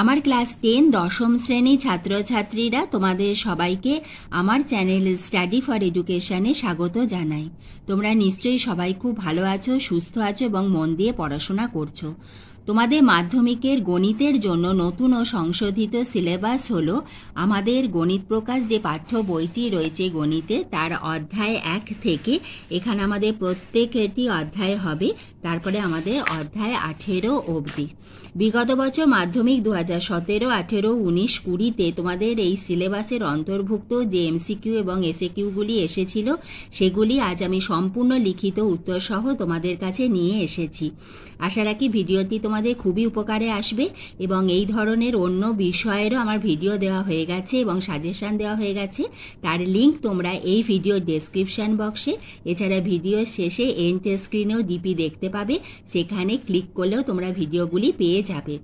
আমার class ten দশম শ্রেণী ছাত্রছাত্রীরা তোমাদের সবাইকে আমার চ্যানেল স্টাডি ফর এডুকেশনে স্বাগত জানাই তোমরা নিশ্চয়ই সবাই খুব ভালো আছো সুস্থ আছো এবং মন দিয়ে পড়াশোনা করছো তোমাদের মাধ্যমিকের গণিতের জন্য নতুন ও সংশোধিত সিলেবাস হলো আমাদের গণিত প্রকাশ যে পাঠ্য বইটি রয়েছে গণিতে তার অধ্যায় এক থেকে এখানে আমাদের প্রত্যেকটি অধ্যায় হবে তারপরে আমাদের অধ্যায় আঠেরো অবধি বিগত বছর মাধ্যমিক দু হাজার সতেরো আঠেরো উনিশ কুড়িতে তোমাদের এই সিলেবাসের অন্তর্ভুক্ত যে এমসিকিউ এবং কিউগুলি এসেছিল সেগুলি আজ আমি সম্পূর্ণ লিখিত উত্তরসহ তোমাদের কাছে নিয়ে এসেছি আশা রাখি ভিডিওটি তোমার তোমাদের খুবই উপকারে আসবে এবং এই ধরনের অন্য বিষয়েরও আমার ভিডিও দেওয়া হয়ে গেছে এবং সাজেশান দেওয়া হয়ে গেছে তার লিঙ্ক তোমরা এই ভিডিও ডেসক্রিপশান বক্সে এছাড়া ভিডিও শেষে এন্ড স্ক্রিনেও ডিপি দেখতে পাবে সেখানে ক্লিক করলেও তোমরা ভিডিওগুলি পেয়ে যাবে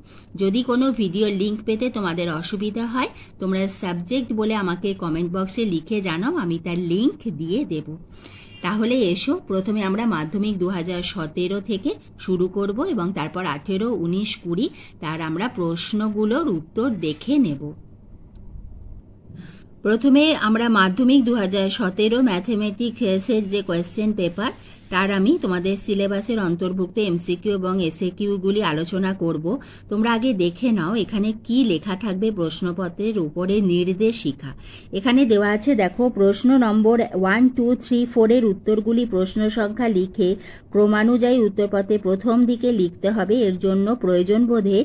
যদি কোনো ভিডিও লিঙ্ক পেতে তোমাদের অসুবিধা হয় তোমরা সাবজেক্ট বলে আমাকে কমেন্ট বক্সে লিখে জানাও আমি তার লিঙ্ক দিয়ে দেব তাহলে এসো প্রথমে আমরা মাধ্যমিক দু হাজার সতেরো থেকে শুরু করব এবং তারপর আঠেরো উনিশ কুড়ি তার আমরা প্রশ্নগুলোর উত্তর দেখে নেব প্রথমে আমরা মাধ্যমিক দু হাজার সতেরো ম্যাথমেটিক্সের যে কোয়েশ্চেন পেপার তার আমি তোমাদের সিলেবাসের অন্তর্ভুক্ত এমসিকিউ এবং এসএকিউগুলি আলোচনা করব তোমরা আগে দেখে নাও এখানে কি লেখা থাকবে প্রশ্নপত্রের উপরে নির্দেশিকা এখানে দেওয়া আছে দেখো প্রশ্ন নম্বর ওয়ান টু থ্রি ফোরের উত্তরগুলি প্রশ্ন সংখ্যা লিখে ক্রমানুযায়ী উত্তরপত্রে প্রথম দিকে লিখতে হবে এর জন্য প্রয়োজন বোধে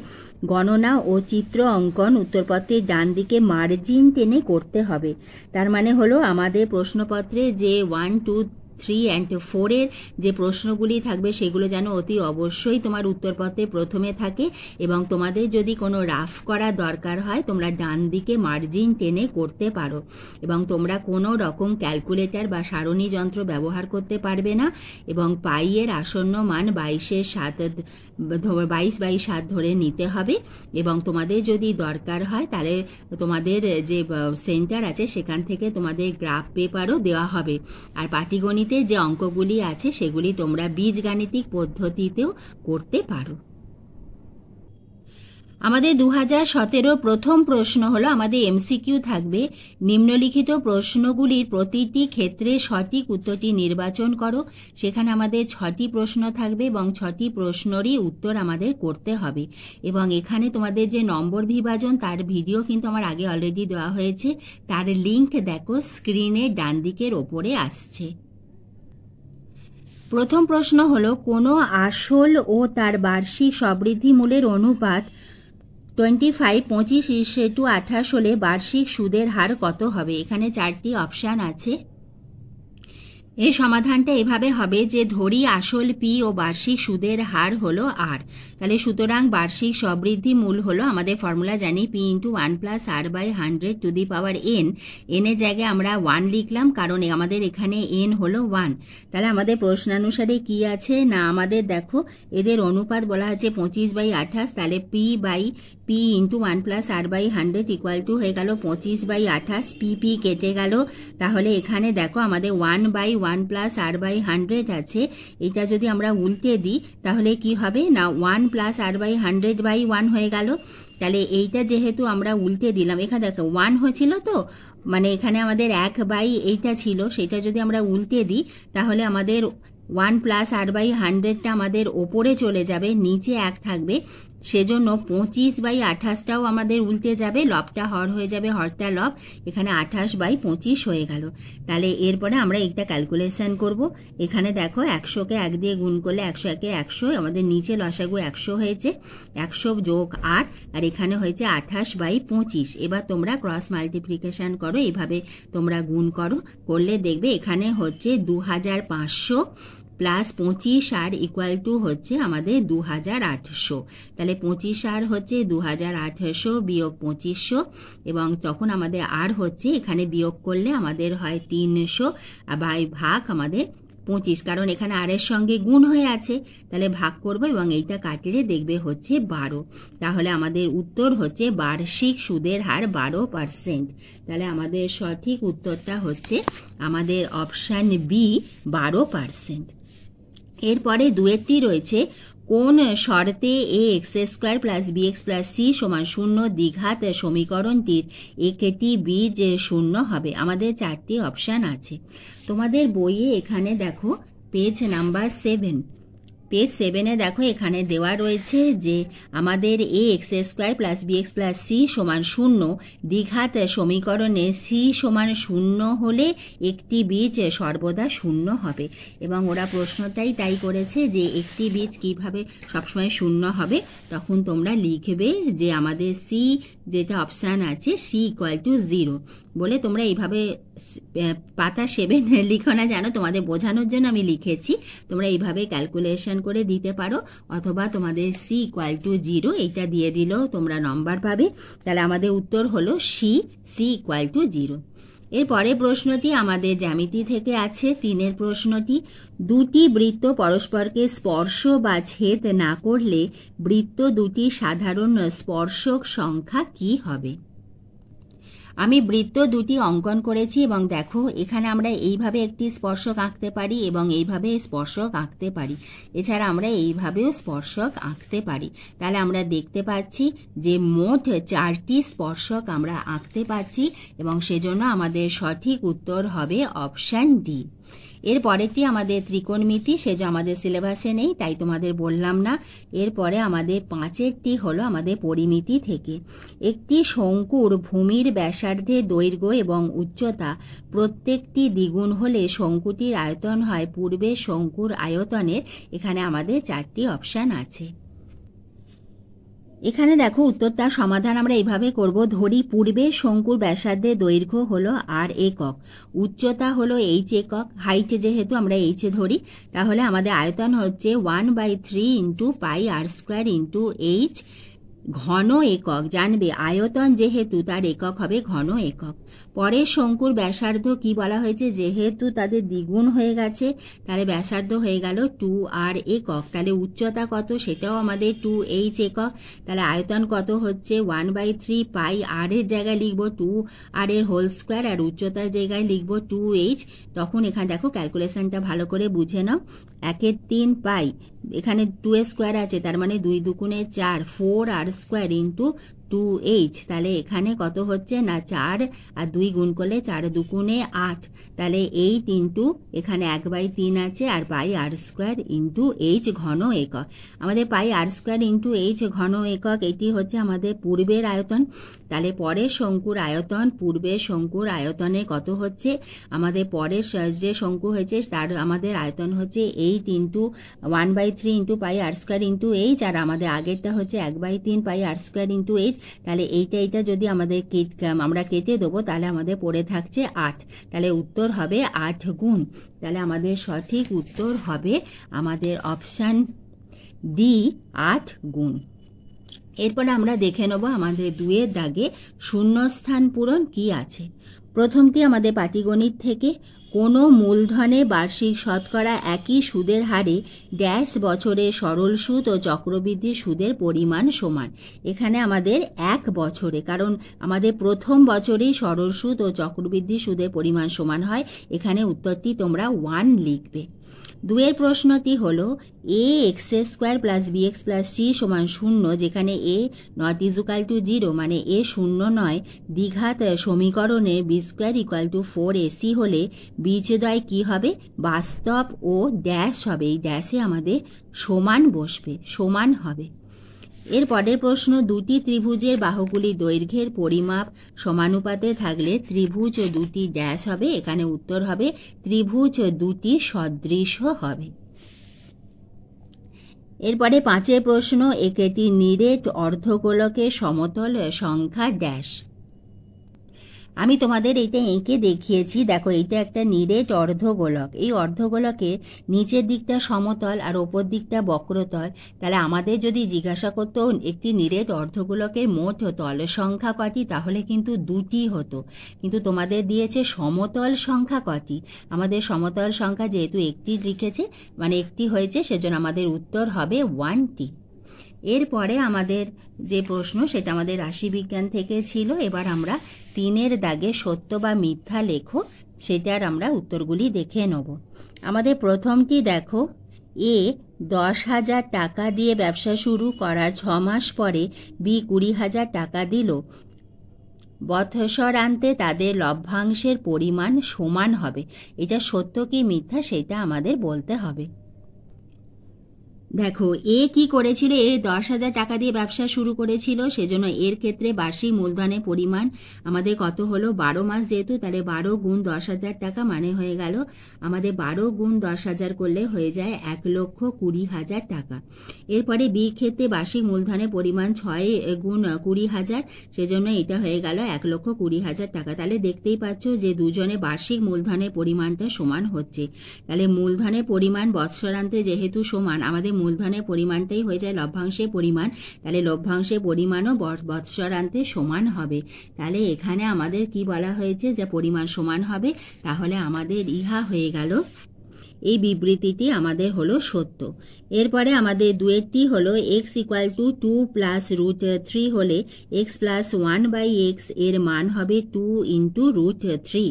গণনা ও চিত্র অঙ্কন উত্তরপত্রের ডান দিকে মার্জিন টেনে করতে হবে তার মানে হলো আমাদের প্রশ্নপত্রে যে ওয়ান টু থ্রি অ্যান্ড ফোরের যে প্রশ্নগুলি থাকবে সেগুলো যেন অতি অবশ্যই তোমার উত্তরপত্রে প্রথমে থাকে এবং তোমাদের যদি কোনো রাফ করা দরকার হয় তোমরা ডান দিকে মার্জিন টেনে করতে পারো এবং তোমরা কোনো রকম ক্যালকুলেটার বা সারণী যন্ত্র ব্যবহার করতে পারবে না এবং পাইয়ের আসন্ন মান বাইশের সাত বাইশ বাইশ সাত ধরে নিতে হবে এবং তোমাদের যদি দরকার হয় তাহলে তোমাদের যে সেন্টার আছে সেখান থেকে তোমাদের গ্রাফ পেপারও দেওয়া হবে আর পাটিগণিত পদ্ধতিতে যে অঙ্কগুলি আছে সেগুলি তোমরা বীজগাণিতিক পদ্ধতিতেও করতে পারো আমাদের দু হাজার প্রথম প্রশ্ন হলো আমাদের এমসিকিউ থাকবে নিম্নলিখিত প্রশ্নগুলির প্রতিটি ক্ষেত্রে সঠিক উত্তরটি নির্বাচন করো সেখানে আমাদের ছটি প্রশ্ন থাকবে এবং ছটি প্রশ্নরই উত্তর আমাদের করতে হবে এবং এখানে তোমাদের যে নম্বর বিভাজন তার ভিডিও কিন্তু আমার আগে অলরেডি দেওয়া হয়েছে তার লিংক দেখো স্ক্রিনে ডান দিকের ওপরে আসছে প্রথম প্রশ্ন হলো কোন আসল ও তার বার্ষিক সবৃদ্ধি মূলের অনুপাত টোয়েন্টি ফাইভ পঁচিশ টু আঠাশ হলে বার্ষিক সুদের হার কত হবে এখানে চারটি অপশান আছে এর সমাধানটা এভাবে হবে যে ধরি আসল পি ও বার্ষিক সুদের হার হলো আর তাহলে সুতরাং বার্ষিক সবৃদ্ধি মূল হলো আমাদের ফর্মুলা জানি P into one plus R by hundred to the power N এনের জায়গায় আমরা ওয়ান লিখলাম কারণ আমাদের এখানে এন হলো ওয়ান তাহলে আমাদের প্রশ্নানুসারে কি আছে না আমাদের দেখো এদের অনুপাত বলা আছে পঁচিশ বাই আঠাশ তাহলে P by P into one plus R by hundred equal to হয়ে গেল পঁচিশ বাই আঠাশ পি পি কেটে গেল তাহলে এখানে দেখো আমাদের one by one one plus R by hundred আছে এটা যদি আমরা উল্টে দিই তাহলে কি হবে না one plus R by hundred by one হয়ে গেল তাহলে এইটা যেহেতু আমরা উল্টে দিলাম এখানে দেখো ওয়ান হয়েছিল তো মানে এখানে আমাদের এক বাই এইটা ছিল সেটা যদি আমরা উল্টে দিই তাহলে আমাদের ওয়ান প্লাস আর বাই হান্ড্রেডটা আমাদের ওপরে চলে যাবে নিচে এক থাকবে সেজন্য পঁচিশ বাই আঠাশটাও আমাদের উল্টে যাবে লবটা হর হয়ে যাবে হরটা লব এখানে আঠাশ বাই পঁচিশ হয়ে গেল তাহলে এরপরে আমরা একটা ক্যালকুলেশান করব এখানে দেখো একশোকে এক দিয়ে গুণ করলে একশো একে একশো আমাদের নিচে লসাগু একশো হয়েছে একশো যোগ আট আর এখানে হয়েছে আঠাশ বাই পঁচিশ এবার তোমরা ক্রস মাল্টিপ্লিকেশান করো এভাবে তোমরা গুণ করো করলে দেখবে এখানে হচ্ছে দু হাজার পাঁচশো প্লাস পঁচিশ আর ইকুয়াল টু হচ্ছে আমাদের দু হাজার আটশো তাহলে পঁচিশ আর হচ্ছে দু হাজার আটশো বিয়োগ পঁচিশশো এবং তখন আমাদের আর হচ্ছে এখানে বিয়োগ করলে আমাদের হয় তিনশো বাই ভাগ আমাদের পঁচিশ কারণ এখানে আরের সঙ্গে গুণ হয়ে আছে তাহলে ভাগ করবো এবং এইটা কাটলে দেখবে হচ্ছে বারো তাহলে আমাদের উত্তর হচ্ছে বার্ষিক সুদের হার বারো পারসেন্ট তাহলে আমাদের সঠিক উত্তরটা হচ্ছে আমাদের অপশান বি বারো পারসেন্ট এরপরে দুয়েরটি রয়েছে কোন শর্তে A x square plus B x plus C সমান শূন্য দ্বিঘাত সমীকরণটির একটি বীজ শূন্য হবে আমাদের চারটি অপশান আছে তোমাদের বইয়ে এখানে দেখো পেজ নাম্বার সেভেন পেজ সেভেনে দেখো এখানে দেওয়া রয়েছে যে আমাদের A x square plus B x plus C সমান শূন্য দীঘাত সমীকরণে সি সমান শূন্য হলে একটি বীজ সর্বদা শূন্য হবে এবং ওরা প্রশ্নটাই তাই করেছে যে একটি বীজ কিভাবে সবসময় শূন্য হবে তখন তোমরা লিখবে যে আমাদের সি যেটা অপশান আছে সি ইকুয়াল টু জিরো বলে তোমরা এইভাবে পাতা সেভেন লিখো না জানো তোমাদের বোঝানোর জন্য আমি লিখেছি তোমরা এইভাবে ক্যালকুলেশন করে দিতে পারো অথবা তোমাদের সি ইকুয়াল টু জিরো এইটা দিয়ে দিলেও তোমরা নম্বর পাবে তাহলে আমাদের উত্তর হলো C C equal to zero এরপরে প্রশ্নটি আমাদের জ্যামিতি থেকে আছে তিনের প্রশ্নটি দুটি বৃত্ত পরস্পরকে স্পর্শ বা ছেদ না করলে বৃত্ত দুটি সাধারণ স্পর্শক সংখ্যা কি হবে আমি বৃত্ত দুটি অঙ্কন করেছি এবং দেখো এখানে আমরা এইভাবে একটি স্পর্শক আঁকতে পারি এবং এইভাবে স্পর্শক আঁকতে পারি এছাড়া আমরা এইভাবেও স্পর্শক আঁকতে পারি তাহলে আমরা দেখতে পাচ্ছি যে মোট চারটি স্পর্শক আমরা আঁকতে পারছি এবং সেজন্য আমাদের সঠিক উত্তর হবে অপশান ডি পরেরটি আমাদের ত্রিকোণমিতি যে আমাদের সিলেবাসে নেই তাই তোমাদের বললাম না এরপরে আমাদের পাঁচেরটি হলো আমাদের পরিমিতি থেকে একটি শঙ্কুর ভূমির ব্যাসার্ধে দৈর্ঘ্য এবং উচ্চতা প্রত্যেকটি দ্বিগুণ হলে শঙ্কুটির আয়তন হয় পূর্বে শঙ্কুর আয়তনের এখানে আমাদের চারটি অপশান আছে এখানে দেখো উত্তরটা সমাধান আমরা এইভাবে করব ধরি পূর্বে শঙ্কুর ব্যাসার্ধে দৈর্ঘ্য হলো আর একক উচ্চতা হলো এইচ একক হাইট যেহেতু আমরা এইচ ধরি তাহলে আমাদের আয়তন হচ্ছে one by three into pi R square into H ঘন একক জানবে আয়তন যেহেতু তার একক হবে ঘন একক পরে শঙ্কুর ব্যাসার্ধ কি বলা হয়েছে যেহেতু তাদের দ্বিগুণ হয়ে গেছে তাহলে ব্যাসার্ধ হয়ে গেল টু আর একক তাহলে উচ্চতা কত সেটাও আমাদের টু এইচ একক তাহলে আয়তন কত হচ্ছে one by three pi R এর জায়গায় লিখবো টু আর এর হোল স্কোয়ার আর উচ্চতার জায়গায় লিখবো টু এইচ তখন এখানে দেখো ক্যালকুলেশনটা ভালো করে বুঝে নাও একের তিন পাই এখানে টু স্কোয়ার আছে তার মানে দুই দুকুনে চার four R square into two H তাহলে এখানে কত হচ্ছে না চার আর দুই গুণ করলে চার দুগুণে আট তাহলে এইট ইন্টু এখানে এক বাই তিন আছে আর পাই আর স্কোয়ার ইন্টু এইচ ঘন একক আমাদের পাই আর স্কোয়ার ইন্টু এইচ ঘন একক এটি হচ্ছে আমাদের পূর্বের আয়তন তাহলে পরের শঙ্কুর আয়তন পূর্বের শঙ্কুর আয়তনে কত হচ্ছে আমাদের পরের যে শঙ্কু হয়েছে তার আমাদের আয়তন হচ্ছে eight into one by three into pi R square into H আর আমাদের আগেরটা হচ্ছে এক বাই তিন পাই আর স্কোয়ার ইন্টু এইচ তাহলে এইটা এইটা যদি আমাদের আমরা কেটে দেবো তাহলে আমাদের পড়ে থাকছে আট তাহলে উত্তর হবে আট গুণ তাহলে আমাদের সঠিক উত্তর হবে আমাদের অপশান ডি আট গুণ এরপরে আমরা দেখে নেব আমাদের দুয়ের দাগে শূন্যস্থান পূরণ কি আছে প্রথমটি আমাদের পাটিগণিত থেকে কোনো মূলধনে বার্ষিক শতকরা একই সুদের হারে ড্যাশ বছরে সরল সুদ ও চক্রবৃদ্ধি সুদের পরিমাণ সমান এখানে আমাদের এক বছরে কারণ আমাদের প্রথম বছরেই সরল সুদ ও চক্রবৃদ্ধি সুদের পরিমাণ সমান হয় এখানে উত্তরটি তোমরা ওয়ান লিখবে দুয়ের প্রশ্নটি হল A x square plus B x plus C সমান শূন্য যেখানে A not is to zero মানে এ শূন্য নয় দ্বিঘাত সমীকরণে B square equal to four AC হলে বীজদয় কি হবে বাস্তব ও ড্যাশ হবে এই ড্যাশে আমাদের সমান বসবে সমান হবে এর পরের প্রশ্ন দুটি ত্রিভুজের বাহুগুলি দৈর্ঘ্যের পরিমাপ সমানুপাতে থাকলে ত্রিভুজ ও দুটি ড্যাশ হবে এখানে উত্তর হবে ত্রিভুজ ও দুটি সদৃশ হবে এরপরে পাঁচের প্রশ্ন একটি নিরেট অর্ধগোলকের সমতল সংখ্যা ড্যাশ আমি তোমাদের এইটা এঁকে দেখিয়েছি দেখো এইটা একটা নিরেট অর্ধগোলক এই অর্ধগোলকে নিচের দিকটা সমতল আর ওপর দিকটা বক্রতল তাহলে আমাদের যদি জিজ্ঞাসা করতো একটি নিরেট অর্ধগোলকের মোট তল সংখ্যা কটি তাহলে কিন্তু দুটি হতো কিন্তু তোমাদের দিয়েছে সমতল সংখ্যা কটি আমাদের সমতল সংখ্যা যেহেতু একটি লিখেছে মানে একটি হয়েছে সেজন্য আমাদের উত্তর হবে ওয়ানটি এরপরে আমাদের যে প্রশ্ন সেটা আমাদের রাশিবিজ্ঞান থেকে ছিল এবার আমরা তিনের দাগে সত্য বা মিথ্যা লেখো সেটার আমরা উত্তরগুলি দেখে নেব আমাদের প্রথমটি দেখো এ দশ হাজার টাকা দিয়ে ব্যবসা শুরু করার ছ মাস পরে বি কুড়ি হাজার টাকা দিল আনতে তাদের লভ্যাংশের পরিমাণ সমান হবে এটা সত্য কি মিথ্যা সেটা আমাদের বলতে হবে দেখো এ কি করেছিল এ দশ হাজার টাকা দিয়ে ব্যবসা শুরু করেছিল সেজন্য এর ক্ষেত্রে বার্ষিক মূলধনের পরিমাণ আমাদের কত হলো বারো মাস যেহেতু তাহলে বারো গুণ দশ হাজার টাকা মানে হয়ে গেল আমাদের বারো গুণ দশ হাজার করলে হয়ে যায় এক লক্ষ কুড়ি হাজার টাকা এরপরে বি ক্ষেত্রে বার্ষিক মূলধনের পরিমাণ ছয় গুণ কুড়ি হাজার সেজন্য এটা হয়ে গেল এক লক্ষ কুড়ি হাজার টাকা তাহলে দেখতেই পাচ্ছ যে দুজনে বার্ষিক মূলধনের পরিমাণটা সমান হচ্ছে তাহলে মূলধনের পরিমাণ বৎসরান্তে যেহেতু সমান আমাদের মূলধনের পরিমাণটাই হয়ে যায় লভ্যাংশের পরিমাণ তাহলে লভ্যাংশের পরিমাণও বৎসরান্তে সমান হবে তাহলে এখানে আমাদের কি বলা হয়েছে যে পরিমাণ সমান হবে তাহলে আমাদের ইহা হয়ে গেল এই বিবৃতিটি আমাদের হলো সত্য এরপরে আমাদের দুয়েরটি হলো X equal to two plus root three হলে X plus one by X এর মান হবে টু ইন্টু রুট থ্রি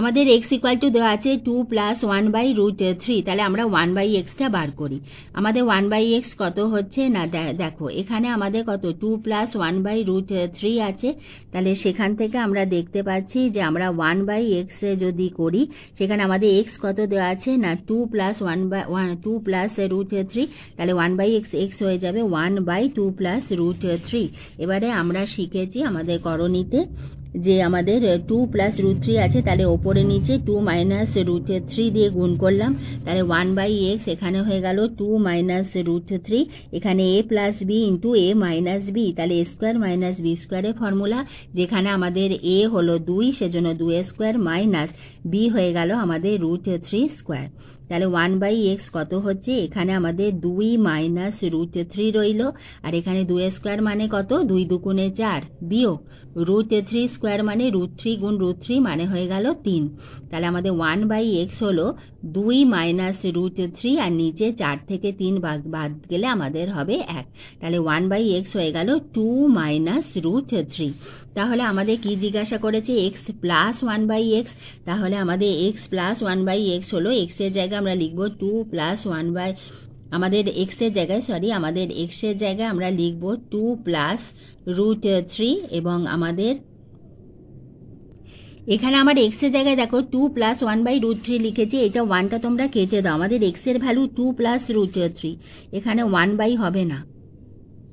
আমাদের এক্স ইকুয়াল টু দেওয়া আছে two plus one by root three তাহলে আমরা ওয়ান বাই এক্সটা বার করি আমাদের ওয়ান বাই এক্স কত হচ্ছে না দেখো এখানে আমাদের কত two plus one by root three আছে তাহলে সেখান থেকে আমরা দেখতে পাচ্ছি যে আমরা ওয়ান বাই এক্স যদি করি সেখানে আমাদের এক্স কত দেওয়া আছে না two plus one by one two plus root three তাহলে ওয়ান বাই এক্স এক্স হয়ে যাবে one by two plus root three এবারে আমরা শিখেছি আমাদের করণীতে যে আমাদের টু প্লাস রুট থ্রি আছে তাহলে ওপরে নিচে টু মাইনাস রুট থ্রি দিয়ে গুণ করলাম তাহলে ওয়ান বাই এক্স এখানে হয়ে গেল টু মাইনাস রুট থ্রি এখানে A plus B into A minus B তাহলে এ স্কোয়ার মাইনাস বি স্কোয়ারের ফর্মুলা যেখানে আমাদের এ হলো দুই সেজন্য দুই স্কোয়ার মাইনাস বি হয়ে গেল আমাদের রুট থ্রি স্কোয়ার তাহলে ওয়ান বাই এক্স কত হচ্ছে এখানে আমাদের দুই মাইনাস রুট থ্রি রইল আর এখানে দুই স্কোয়ার মানে কত দুই দুগুণে চার বিয়োগ রুট থ্রি স্কোয়ার মানে রুট থ্রি গুণ রুট থ্রি মানে হয়ে গেল তিন তাহলে আমাদের ওয়ান বাই এক্স হলো দুই মাইনাস রুট থ্রি আর নিচে চার থেকে তিন বাদ বাদ গেলে আমাদের হবে এক তাহলে ওয়ান বাই এক্স হয়ে গেল টু মাইনাস রুট থ্রি তাহলে আমাদের কি জিজ্ঞাসা করেছে X plus one by X তাহলে আমাদের X plus one by X হলো এক্সের জায়গা আমরা লিখব টু প্লাস ওয়ান বাই আমাদের এক্সের জায়গায় সরি আমাদের এক্সের জায়গায় আমরা লিখব টু প্লাস রুট থ্রি এবং আমাদের এখানে আমার এক্সের জায়গায় দেখো two plus one by root three লিখেছি এটা ওয়ানটা তোমরা কেটে দাও আমাদের এক্সের value two plus root three এখানে ওয়ান বাই হবে না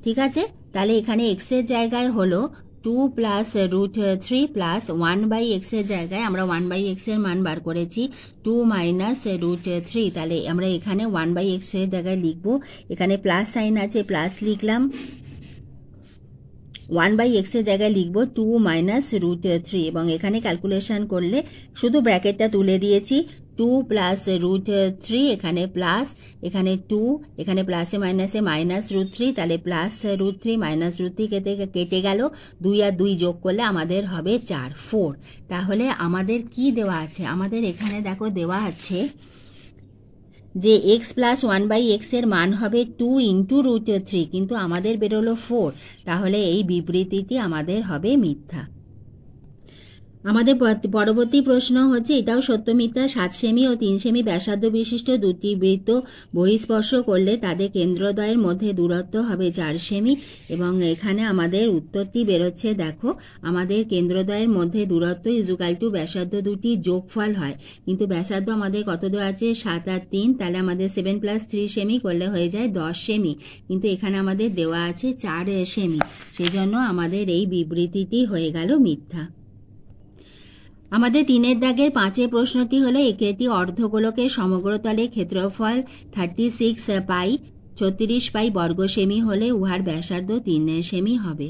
ঠিক আছে তাহলে এখানে এক্সের জায়গায় হলো two plus root three plus one by এক্সের জায়গায় আমরা ওয়ান বাই এক্সের মান বার করেছি টু মাইনাস রুট থ্রি তাহলে আমরা এখানে ওয়ান বাই এক্সের জায়গায় লিখবো এখানে প্লাস সাইন আছে প্লাস লিখলাম ওয়ান বাই এক্সের জায়গায় লিখবো টু মাইনাস রুট থ্রি এবং এখানে ক্যালকুলেশান করলে শুধু ব্র্যাকেটটা তুলে দিয়েছি টু প্লাস রুট থ্রি এখানে প্লাস এখানে টু এখানে প্লাসে মাইনাসে মাইনাস রুট থ্রি তাহলে plus root three minus root three কেটে কেটে গেল দুই আর দুই যোগ করলে আমাদের হবে চার ফোর তাহলে আমাদের কি দেওয়া আছে আমাদের এখানে দেখো দেওয়া আছে যে এক্স প্লাস ওয়ান বাই এক্সের মান হবে টু ইন্টু রুট থ্রি কিন্তু আমাদের বেরোলো ফোর তাহলে এই বিবৃতিটি আমাদের হবে মিথ্যা আমাদের পরবর্তী প্রশ্ন হচ্ছে এটাও সত্যমিথ্যা সাত সেমি ও তিন সেমি ব্যাসার্ধ বিশিষ্ট দুটি বৃত্ত বহিস্পর্শ করলে তাদের কেন্দ্রদ্বয়ের মধ্যে দূরত্ব হবে চার সেমি এবং এখানে আমাদের উত্তরটি বেরোচ্ছে দেখো আমাদের কেন্দ্রদ্বয়ের মধ্যে দূরত্ব ইজুকাল টু ব্যাসার্ধ দুটি যোগফল হয় কিন্তু ব্যাসার্ধ আমাদের কত দেওয়া আছে সাত আর তিন তাহলে আমাদের সেভেন প্লাস থ্রি সেমি করলে হয়ে যায় দশ সেমি কিন্তু এখানে আমাদের দেওয়া আছে চার সেমি সেজন্য আমাদের এই বিবৃতিটি হয়ে গেল মিথ্যা আমাদের তিনের দাগের পাঁচের প্রশ্নটি হলো একটি অর্ধগোলকের সমগ্রতলে ক্ষেত্রফল থার্টি সিক্স পাই ছত্রিশ পাই বর্গ সেমি হলে উহার ব্যাসার্ধ তিন সেমি হবে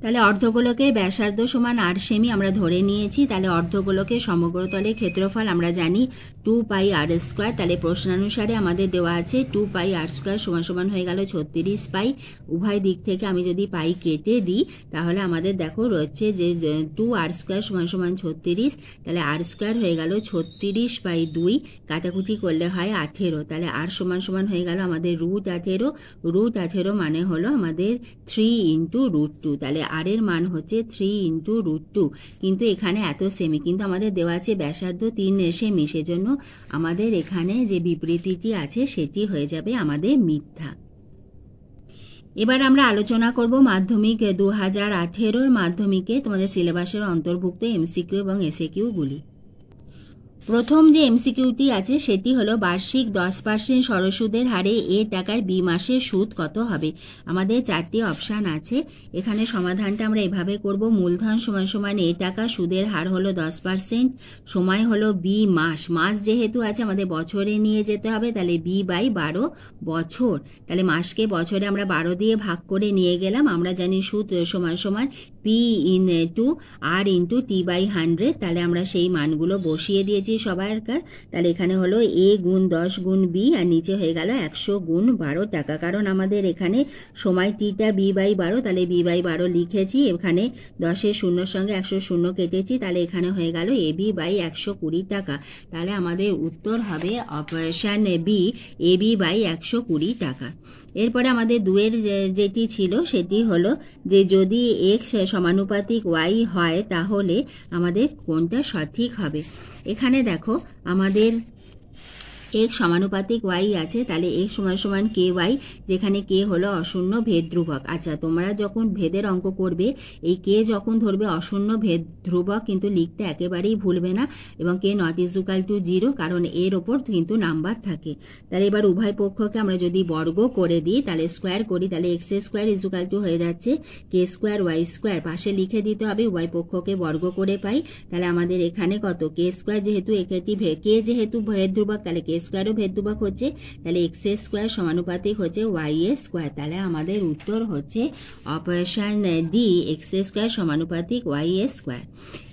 তাহলে অর্ধগোলকের ব্যাসার্ধ সমান আট সেমি আমরা ধরে নিয়েছি তাহলে অর্ধগোলকের সমগ্রতলে ক্ষেত্রফল আমরা জানি টু পাই আর স্কোয়ার তাহলে প্রশ্নানুসারে আমাদের দেওয়া আছে টু পাই আর স্কোয়ার সমান সমান হয়ে গেল ছত্রিশ পাই উভয় দিক থেকে আমি যদি পাই কেটে দিই তাহলে আমাদের দেখো রয়েছে যে টু আর স্কোয়ার সমান সমান ছত্রিশ তাহলে আর স্কোয়ার হয়ে গেল ছত্রিশ পাই দুই কাটাকুটি করলে হয় আঠেরো তাহলে আর সমান সমান হয়ে গেল আমাদের রুট আঠেরো রুট আঠেরো মানে হলো আমাদের থ্রি ইন্টু রুট টু তাহলে আর এর মান হচ্ছে থ্রি ইন্টু রুট টু কিন্তু এখানে এত সেমি কিন্তু আমাদের দেওয়া আছে ব্যাসার্ধ তিন সেমি জন্য আমাদের এখানে যে বিবৃতিটি আছে সেটি হয়ে যাবে আমাদের মিথ্যা এবার আমরা আলোচনা করব মাধ্যমিক দু হাজার আঠেরোর মাধ্যমিকে তোমাদের সিলেবাসের অন্তর্ভুক্ত এমসিকিউ এবং এসএকিউগুলি প্রথম যে এমসিকিউটি আছে সেটি হলো বার্ষিক দশ পার্সেন্ট সরসুদের হারে এ টাকার বি মাসের সুদ কত হবে আমাদের চারটি অপশান আছে এখানে সমাধানটা আমরা এভাবে করব মূলধন সমান সমান এ টাকা সুদের হার হলো দশ পার্সেন্ট সময় হলো বি মাস মাস যেহেতু আছে আমাদের বছরে নিয়ে যেতে হবে তাহলে বি বাই বারো বছর তাহলে মাসকে বছরে আমরা বারো দিয়ে ভাগ করে নিয়ে গেলাম আমরা জানি সুদ সমান সমান P into R into T by hundred তাহলে আমরা সেই মানগুলো বসিয়ে দিয়েছি সবারকার তাহলে এখানে হলো এ গুণ দশ গুণ বি আর নিচে হয়ে গেল একশো গুণ বারো টাকা কারণ আমাদের এখানে সময় টিটা বি বাই বারো তাহলে বি বাই বারো লিখেছি এখানে দশের শূন্যর সঙ্গে একশো শূন্য কেটেছি তাহলে এখানে হয়ে গেল এ বি বাই একশো কুড়ি টাকা তাহলে আমাদের উত্তর হবে option B A B by একশো কুড়ি টাকা এরপরে আমাদের দুয়ের যেটি ছিল সেটি হলো যে যদি এক্স সমানুপাতিক ওয়াই হয় তাহলে আমাদের কোনটা সঠিক হবে এখানে দেখো আমাদের এক সমানুপাতিক ওয়াই আছে তাহলে এক সমান সমান কে ওয়াই যেখানে কে হলো অশূন্য ভেদ ধ্রুবক আচ্ছা তোমরা যখন ভেদের অঙ্ক করবে এই কে যখন ধরবে অশূন্য ভেদ ধ্রুবক কিন্তু লিখতে একেবারেই ভুলবে না এবং K not equal to zero কারণ এর ওপর কিন্তু নাম্বার থাকে তাহলে এবার উভয় পক্ষকে আমরা যদি বর্গ করে দিই তাহলে স্কোয়ার করি তাহলে এক্স স্কোয়ার ইজুকাল টু হয়ে যাচ্ছে কে স্কোয়ার ওয়াই স্কোয়ার পাশে লিখে দিতে হবে ওয়াই পক্ষকে বর্গ করে পাই তাহলে আমাদের এখানে কত কে স্কোয়ার যেহেতু একে কে যেহেতু ভেদ ধ্রুবক তাহলে কে স্কোয়ারও ভেদুবাক হচ্ছে তাহলে এক্স এর স্কোয়ার সমানুপাতিক হচ্ছে ওয়াই এ স্কোয়ার তাহলে আমাদের উত্তর হচ্ছে অপারেশন ডি এক্স এর স্কোয়ার সমানুপাতিক ওয়াই এর স্কোয়ার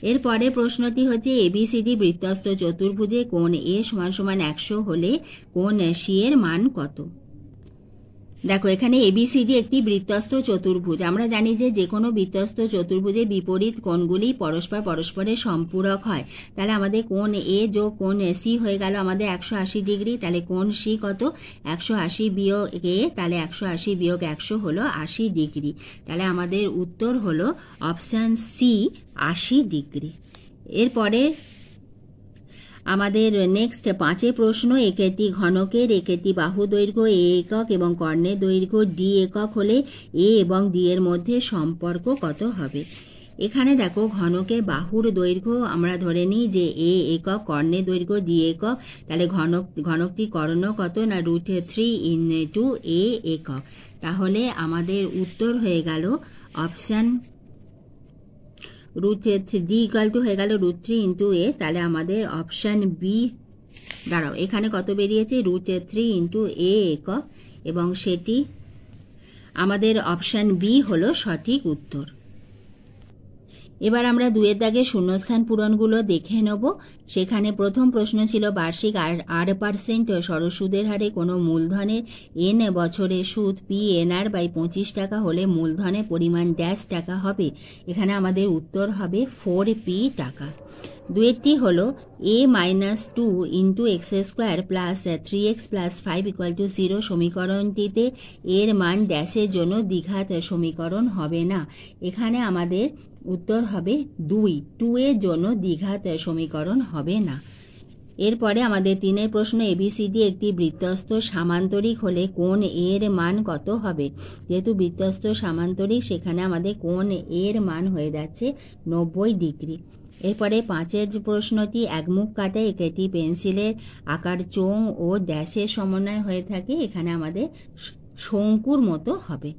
এর পরের প্রশ্নটি হচ্ছে এবিসিডি বৃত্তস্থ চতুর্ভুজে কোন এ সমান সমান একশো হলে কোন সি এর মান কত দেখো এখানে এবিসিডি একটি বৃত্তস্ত চতুর্ভুজ আমরা জানি যে যে কোনো বৃত্তস্ত চতুর্ভুজে বিপরীত কোণগুলি পরস্পর পরস্পরের সম্পূরক হয় তাহলে আমাদের কোন এ যোগ কোন সি হয়ে গেল আমাদের একশো আশি ডিগ্রি তাহলে কোন সি কত একশো আশি বিয়োগ এ তাহলে একশো আশি বিয়োগ একশো হলো আশি ডিগ্রি তাহলে আমাদের উত্তর হলো অপশান সি আশি ডিগ্রি এরপরে আমাদের নেক্সট পাঁচে প্রশ্ন একেটি ঘনকের একেটি বাহু দৈর্ঘ্য এ একক এবং কর্ণের দৈর্ঘ্য ডি একক হলে এ এবং ডি এর মধ্যে সম্পর্ক কত হবে এখানে দেখো ঘনকে বাহুর দৈর্ঘ্য আমরা ধরে নিই যে এ একক কর্ণের দৈর্ঘ্য ডি একক তাহলে ঘনক ঘনকটি কর্ণ কত না root three into A একক তাহলে আমাদের উত্তর হয়ে গেল option root D equal to হয়ে গেল রুট থ্রি ইন্টু এ তাহলে আমাদের অপশান বি দাঁড়াও এখানে কত বেরিয়েছে রুট থ্রি ইন্টু এ একক এবং সেটি আমাদের অপশান বি হলো সঠিক উত্তর এবার আমরা দুয়ের দাগে শূন্যস্থান পূরণগুলো দেখে নেব সেখানে প্রথম প্রশ্ন ছিল বার্ষিক আর আট পার্সেন্ট সরসুদের হারে কোনো মূলধনের এন বছরে সুদ পি এনআর বাই পঁচিশ টাকা হলে মূলধনের পরিমাণ ড্যাশ টাকা হবে এখানে আমাদের উত্তর হবে ফোর পি টাকা দুয়েরটি হলো A minus two into X square plus three X plus five equal to zero সমীকরণটিতে এর মান ড্যাশের জন্য দীঘাত সমীকরণ হবে না এখানে আমাদের উত্তর হবে দুই টু এর জন্য দীঘা সমীকরণ হবে না এরপরে আমাদের তিনের প্রশ্ন এবিসিডি একটি বৃত্তস্থ সামান্তরিক হলে কোন এর মান কত হবে যেহেতু বৃত্তস্থ সামান্তরিক সেখানে আমাদের কোন এর মান হয়ে যাচ্ছে নব্বই ডিগ্রি এরপরে পাঁচের প্রশ্নটি একমুখ কাটে একটি পেন্সিলের আকার চোং ও ড্যাশের সমন্বয় হয়ে থাকে এখানে আমাদের শঙ্কুর মতো হবে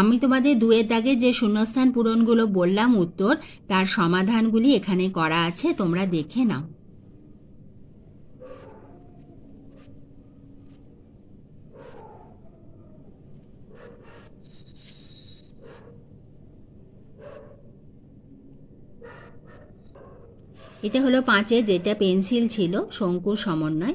আমি তোমাদের দুয়ের দাগে যে শূন্যস্থান পূরণগুলো বললাম উত্তর তার সমাধানগুলি এখানে করা আছে তোমরা দেখে নাও এটা হলো পাঁচে যেটা পেন্সিল ছিল শঙ্কুর সমন্বয়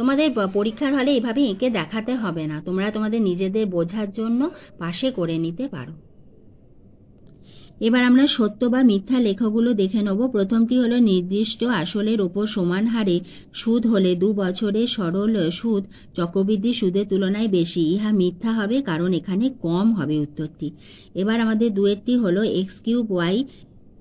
তোমাদের পরীক্ষার হলে এভাবে এঁকে দেখাতে হবে না তোমরা তোমাদের নিজেদের বোঝার জন্য পাশে করে নিতে পারো এবার আমরা সত্য বা মিথ্যা লেখকগুলো দেখে নেব প্রথমটি হলো নির্দিষ্ট আসলের ওপর সমান হারে সুদ হলে দু বছরে সরল সুদ চক্রবৃদ্ধি সুদের তুলনায় বেশি ইহা মিথ্যা হবে কারণ এখানে কম হবে উত্তরটি এবার আমাদের দুয়েরটি হলো X cube Y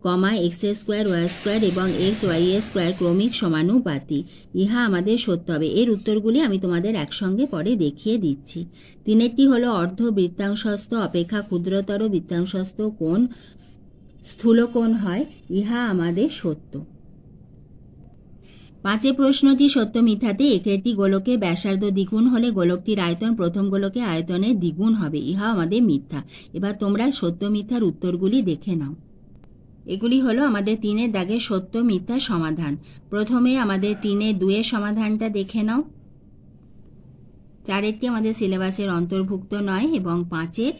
comma X square Y square এবং এক্স ওয়াই স্কোয়ার ক্রমিক সমানুপাতি ইহা আমাদের সত্য হবে এর উত্তরগুলি আমি তোমাদের একসঙ্গে পরে দেখিয়ে দিচ্ছি তিনেরটি হল অর্ধ বৃত্তাংশস্থ অপেক্ষা ক্ষুদ্রতর বৃত্তাংশস্থ কোণ স্থূলকোণ হয় ইহা আমাদের সত্য পাঁচে প্রশ্নটি সত্য মিথ্যাতে একটি গোলকে ব্যাসার্ধ দ্বিগুণ হলে গোলকটির আয়তন প্রথম গোলকে আয়তনের দ্বিগুণ হবে ইহা আমাদের মিথ্যা এবার তোমরা সত্য মিথ্যার উত্তরগুলি দেখে নাও এগুলি হলো আমাদের তিনের দাগে সত্য মিথ্যা সমাধান প্রথমে আমাদের তিনে দুয়ের সমাধানটা দেখে নাও চারেরটি আমাদের সিলেবাসের অন্তর্ভুক্ত নয় এবং পাঁচের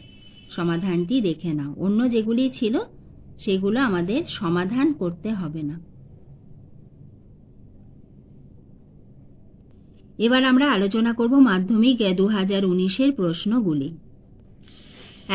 সমাধানটি দেখে নাও অন্য যেগুলি ছিল সেগুলো আমাদের সমাধান করতে হবে না এবার আমরা আলোচনা করব মাধ্যমিক দু হাজার উনিশের প্রশ্নগুলি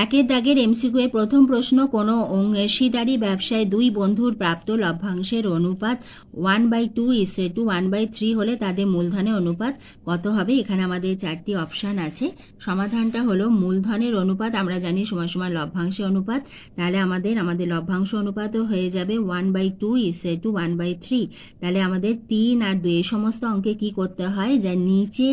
একের দাগের এর প্রথম প্রশ্ন কোনো অংশীদারী ব্যবসায় দুই বন্ধুর প্রাপ্ত লভ্যাংশের অনুপাত one by two is to one by three হলে তাদের মূলধনের অনুপাত কত হবে এখানে আমাদের চারটি অপশান আছে সমাধানটা হলো মূলধনের অনুপাত আমরা জানি সময় সময় লভ্যাংশের অনুপাত তাহলে আমাদের আমাদের লভ্যাংশ অনুপাতও হয়ে যাবে one by two is to one by three তাহলে আমাদের তিন আর দুই এই সমস্ত অঙ্কে কি করতে হয় যা নিচে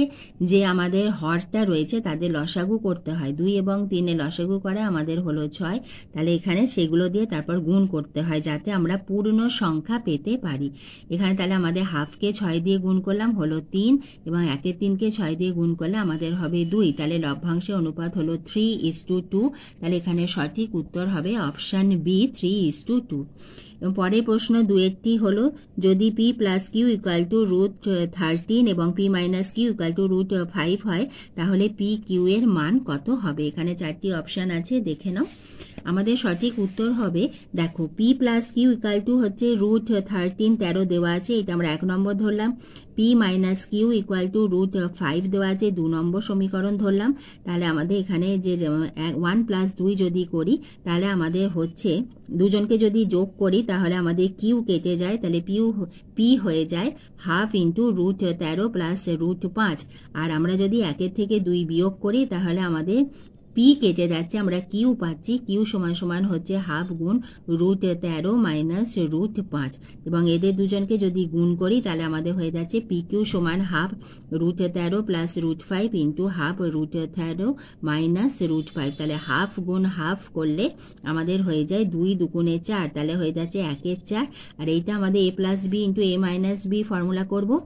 যে আমাদের হরটা রয়েছে তাদের লসাগু করতে হয় দুই এবং তিনের লসাগু শুরু করে আমাদের হলো ছয় তাহলে এখানে সেগুলো দিয়ে তারপর গুণ করতে হয় যাতে আমরা পূর্ণ সংখ্যা পেতে পারি এখানে তাহলে আমাদের হাফকে ছয় দিয়ে গুণ করলাম হলো তিন এবং একের তিনকে ছয় দিয়ে গুণ করলে আমাদের হবে দুই তাহলে লভ্যাংশের অনুপাত হলো থ্রি ইস টু টু তাহলে এখানে সঠিক উত্তর হবে option B three is to two পরের প্রশ্ন দুয়েরটি হল যদি P plus Q equal to root thirteen এবং P minus Q equal to root five হয় তাহলে পি কিউ এর মান কত হবে এখানে চারটি অপশান আছে দেখে নাও আমাদের সঠিক উত্তর হবে দেখো P plus Q equal to হচ্ছে রুট থার্টিন তেরো দেওয়া আছে এটা আমরা এক নম্বর ধরলাম P minus Q equal to root five দেওয়া আছে দু নম্বর সমীকরণ ধরলাম তাহলে আমাদের এখানে যে ওয়ান প্লাস দুই যদি করি তাহলে আমাদের হচ্ছে দুজনকে যদি যোগ করি তাহলে আমাদের কিউ কেটে যায় তাহলে পিউ পি হয়ে যায় হাফ ইন্টু রুট তেরো প্লাস রুট পাঁচ আর আমরা যদি একের থেকে দুই বিয়োগ করি তাহলে আমাদের পি কেটে যাচ্ছে আমরা কিউ পাচ্ছি কিউ সমান সমান হচ্ছে হাফ গুণ রুট তেরো মাইনাস রুট পাঁচ এবং এদের দুজনকে যদি গুণ করি তাহলে আমাদের হয়ে যাচ্ছে পি কিউ সমান হাফ রুট তেরো plus root five into half root তেরো মাইনাস রুট ফাইভ তাহলে হাফ গুণ হাফ করলে আমাদের হয়ে যায় দুই দুগুণে চার তাহলে হয়ে যাচ্ছে একের চার আর এইটা আমাদের A plus B into A minus B formula করবো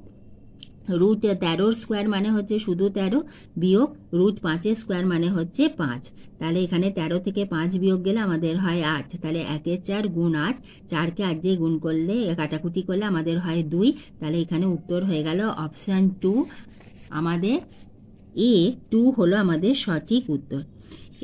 রুট তেরোর স্কোয়ার মানে হচ্ছে শুধু তেরো বিয়োগ রুট পাঁচের স্কোয়ার মানে হচ্ছে পাঁচ তাহলে এখানে তেরো থেকে পাঁচ বিয়োগ গেলে আমাদের হয় আট তাহলে একের চার গুণ আট চারকে আট দিয়ে গুণ করলে কাটাকুটি করলে আমাদের হয় দুই তাহলে এখানে উত্তর হয়ে গেল অপশান টু আমাদের এ টু হলো আমাদের সঠিক উত্তর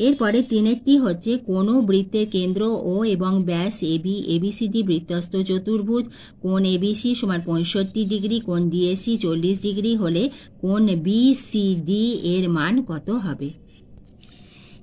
এরপরে তিনেরটি হচ্ছে কোন বৃত্তের কেন্দ্র ও এবং ব্যাস এবি এবিসিডি বৃত্তস্থ চতুর্ভুজ কোন এবিসি সমান পঁয়ষট্টি ডিগ্রি কোন ডিএসি চল্লিশ ডিগ্রি হলে কোন বিসিডি এর মান কত হবে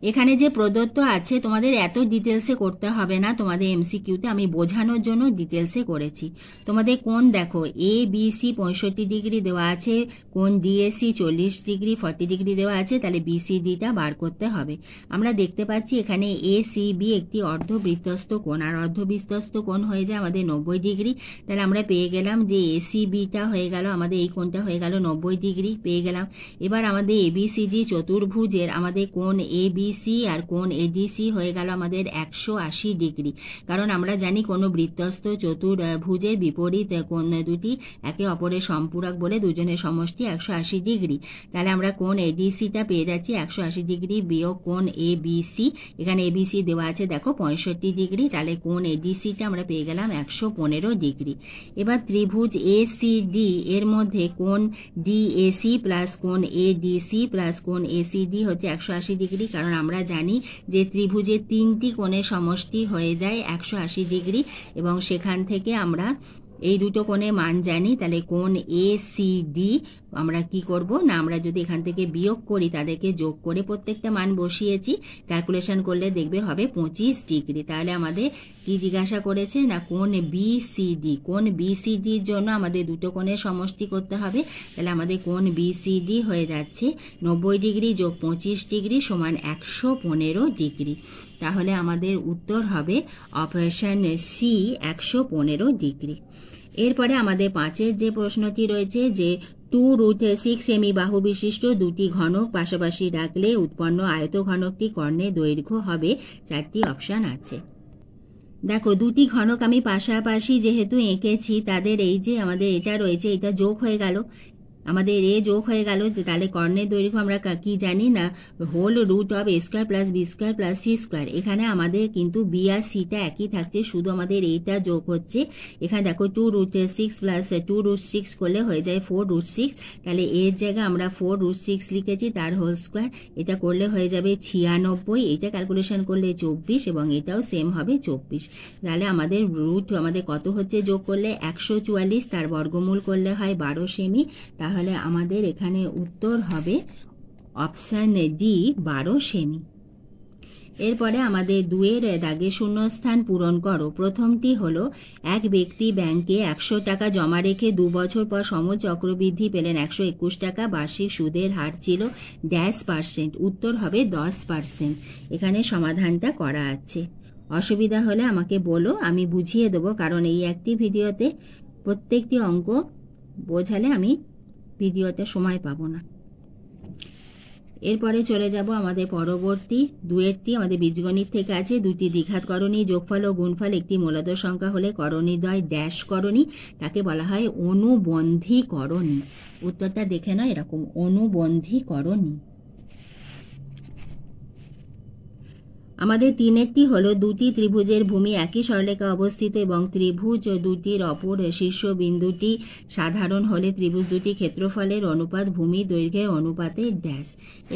এখানে যে প্রদত্ত আছে তোমাদের এত ডিটেলসে করতে হবে না তোমাদের এমসিকিউতে আমি বোঝানোর জন্য ডিটেলসে করেছি তোমাদের কোন দেখো এ বি সি পঁয়ষট্টি ডিগ্রি দেওয়া আছে কোন ডিএসি চল্লিশ ডিগ্রি ফর্টি ডিগ্রি দেওয়া আছে তাহলে বিসিডিটা বার করতে হবে আমরা দেখতে পাচ্ছি এখানে এ সি বি একটি অর্ধবৃত্তস্ত কোণ আর অর্ধবৃত্তস্ত কোণ হয়ে যায় আমাদের নব্বই ডিগ্রি তাহলে আমরা পেয়ে গেলাম যে এ সি বিটা হয়ে গেল আমাদের এই কোণটা হয়ে গেল নব্বই ডিগ্রি পেয়ে গেলাম এবার আমাদের এবিসিডি চতুর্ভুজের আমাদের কোণ এ বি এডিসি আর কোন এডিসি হয়ে গেল আমাদের একশো আশি ডিগ্রি কারণ আমরা জানি কোনো বৃত্তস্থ চতুর্ভুজের বিপরীত কোন দুটি একে অপরের সম্পূরক বলে দুজনের সমষ্টি একশো আশি ডিগ্রি তাহলে আমরা কোন এডিসিটা পেয়ে যাচ্ছি একশো আশি ডিগ্রি বিয়োগ কোন এ বিসি এখানে এবিসি দেওয়া আছে দেখো পঁয়ষট্টি ডিগ্রি তাহলে কোন এডিসিটা আমরা পেয়ে গেলাম একশো পনেরো ডিগ্রি এবার ত্রিভুজ এ সি ডি এর মধ্যে কোন ডিএসি প্লাস কোন এডিসি প্লাস কোন এসিডি হচ্ছে একশো আশি ডিগ্রি কারণ আমরা জানি যে ত্রিভুজের তিনটি কোণের সমষ্টি হয়ে যায় একশো আশি ডিগ্রি এবং সেখান থেকে আমরা এই দুটো কোণে মান জানি তাহলে কোন এ সি ডি আমরা কি করব না আমরা যদি এখান থেকে বিয়োগ করি তাদেরকে যোগ করে প্রত্যেকটা মান বসিয়েছি ক্যালকুলেশন করলে দেখবে হবে পঁচিশ ডিগ্রি তাহলে আমাদের কি জিজ্ঞাসা করেছে না কোন বি সি ডি কোন বি সি ডির জন্য আমাদের দুটো কোণের সমষ্টি করতে হবে তাহলে আমাদের কোন বি সি ডি হয়ে যাচ্ছে নব্বই ডিগ্রি যোগ পঁচিশ ডিগ্রি সমান একশো পনেরো ডিগ্রি তাহলে আমাদের উত্তর হবে অপশান সি একশো পনেরো ডিগ্রি এরপরে আমাদের পাঁচের যে প্রশ্নটি রয়েছে যে টু রুট সিক্স সেমি বাহু বিশিষ্ট দুটি ঘনক পাশাপাশি রাখলে উৎপন্ন আয়ত ঘনকটি কর্ণে দৈর্ঘ্য হবে চারটি অপশান আছে দেখো দুটি ঘনক আমি পাশাপাশি যেহেতু এঁকেছি তাদের এই যে আমাদের এটা রয়েছে এটা যোগ হয়ে গেল আমাদের এ যোগ হয়ে গেল যে তাহলে কর্ণের দৈর্ঘ্য আমরা কি জানি না whole root of A square plus B square plus C square এখানে আমাদের কিন্তু বি আর সিটা একই থাকছে শুধু আমাদের এইটা যোগ হচ্ছে এখানে দেখো two root six plus two root six করলে হয়ে যায় ফোর রুট সিক্স তাহলে এর জায়গায় আমরা ফোর রুট সিক্স লিখেছি তার হোল স্কোয়ার এটা করলে হয়ে যাবে ছিয়ানব্বই এটা ক্যালকুলেশন করলে চব্বিশ এবং এটাও সেম হবে চব্বিশ তাহলে আমাদের রুট আমাদের কত হচ্ছে যোগ করলে একশো চুয়াল্লিশ তার বর্গমূল করলে হয় বারো সেমি তাহলে তাহলে আমাদের এখানে উত্তর হবে অপশান ডি বারো সেমি এরপরে আমাদের দুয়ের দাগে শূন্যস্থান পূরণ করো প্রথমটি হল এক ব্যক্তি ব্যাংকে একশো টাকা জমা রেখে দু বছর পর সম চক্রবৃদ্ধি পেলেন একশো একুশ টাকা বার্ষিক সুদের হার ছিল ড্যাশ পার্সেন্ট উত্তর হবে দশ পার্সেন্ট এখানে সমাধানটা করা আছে অসুবিধা হলে আমাকে বলো আমি বুঝিয়ে দেবো কারণ এই একটি ভিডিওতে প্রত্যেকটি অঙ্ক বোঝালে আমি ভিডিওতে সময় পাবো না এরপরে চলে যাব আমাদের পরবর্তী দুয়েরটি আমাদের বীজগণিত থেকে আছে দুটি করণী যোগফল ও গুণফল একটি মূলত সংখ্যা হলে করণীদ্বয় ড্যাশ করণী তাকে বলা হয় অনুবন্ধীকরণী উত্তরটা দেখে নয় এরকম অনুবন্ধীকরণী আমাদের তিনেরটি হল দুটি ত্রিভুজের ভূমি একই সরলেখা অবস্থিত এবং ত্রিভুজ দুটির অপর শীর্ষ বিন্দুটি সাধারণ হলে ত্রিভুজ দুটি ক্ষেত্রফলের অনুপাত ভূমি দৈর্ঘ্যের অনুপাতে ড্যাশ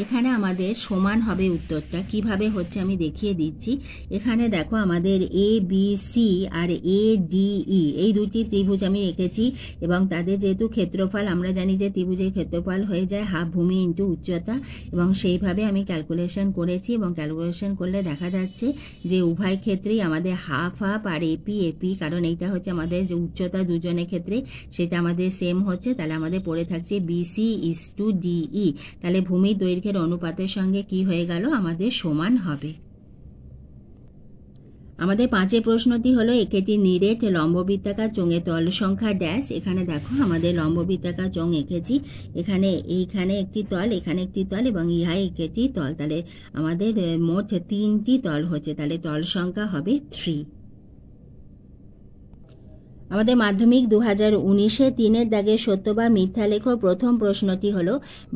এখানে আমাদের সমান হবে উত্তরটা কিভাবে হচ্ছে আমি দেখিয়ে দিচ্ছি এখানে দেখো আমাদের এ বি সি আর এ ডি ই এই দুটি ত্রিভুজ আমি এঁকেছি এবং তাদের যেহেতু ক্ষেত্রফল আমরা জানি যে ত্রিভুজের ক্ষেত্রফল হয়ে যায় হাফ ভূমি ইন্টু উচ্চতা এবং সেইভাবে আমি ক্যালকুলেশন করেছি এবং ক্যালকুলেশন করলে দেখা যাচ্ছে যে উভয় ক্ষেত্রেই আমাদের হাফ হাফ আর এপি এপি কারণ এইটা হচ্ছে আমাদের যে উচ্চতা দুজনের ক্ষেত্রে সেটা আমাদের সেম হচ্ছে তাহলে আমাদের পড়ে থাকছে বিসি ইস টু ডিই তাহলে ভূমি দৈর্ঘ্যের অনুপাতের সঙ্গে কি হয়ে গেল আমাদের সমান হবে আমাদের পাঁচের প্রশ্নটি হলো একেটি নিরেট লম্ববৃত্তাকার চোঙের তল সংখ্যা ড্যাশ এখানে দেখো আমাদের লম্ববৃত্তাকার চোঙ এঁকেছি এখানে এইখানে একটি তল এখানে একটি তল এবং ইহাই একেটি তল তাহলে আমাদের মোট তিনটি তল হচ্ছে তাহলে তল সংখ্যা হবে থ্রি আমাদের মাধ্যমিক দু হাজার উনিশে তিনের দাগে সত্য বা মিথ্যা লেখ প্রথম প্রশ্নটি হল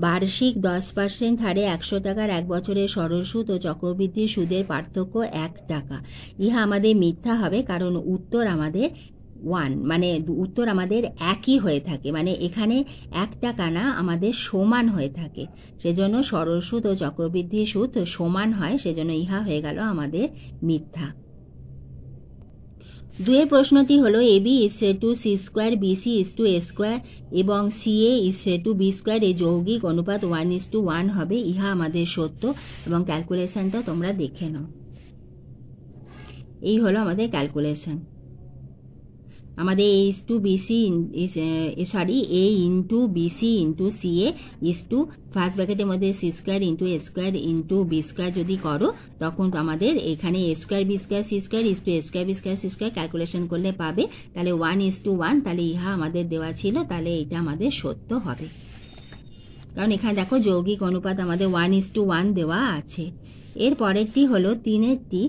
বার্ষিক দশ পার্সেন্ট হারে একশো টাকার এক বছরের সরল সুদ ও চক্রবৃদ্ধি সুদের পার্থক্য এক টাকা ইহা আমাদের মিথ্যা হবে কারণ উত্তর আমাদের ওয়ান মানে উত্তর আমাদের একই হয়ে থাকে মানে এখানে এক টাকা না আমাদের সমান হয়ে থাকে সেজন্য সরল সুদ ও চক্রবৃদ্ধি সুদ সমান হয় সেজন্য ইহা হয়ে গেল আমাদের মিথ্যা দুয়ে প্রশ্নটি হলো AB is to C square B C is to A square এবং C CA is to B square এই যৌগিক অনুপাত ওয়ান ইস টু ওয়ান হবে ইহা আমাদের সত্য এবং ক্যালকুলেশনটা তোমরা দেখে নাও এই হলো আমাদের ক্যালকুলেশন আমাদের A is to BC sorry A into BC into C A is to first ব্যাকেটের মধ্যে C square into A square into B square যদি করো তখন আমাদের এখানে A square B square C square is to A square B square C square calculation করলে পাবে তাহলে ওয়ান ইস টু ওয়ান তাহলে ইহা আমাদের দেওয়া ছিল তাহলে এটা আমাদের সত্য হবে কারণ এখানে দেখো যৌগিক অনুপাত আমাদের ওয়ান ইস টু ওয়ান দেওয়া আছে এর পরেরটি হলো তিনেরটি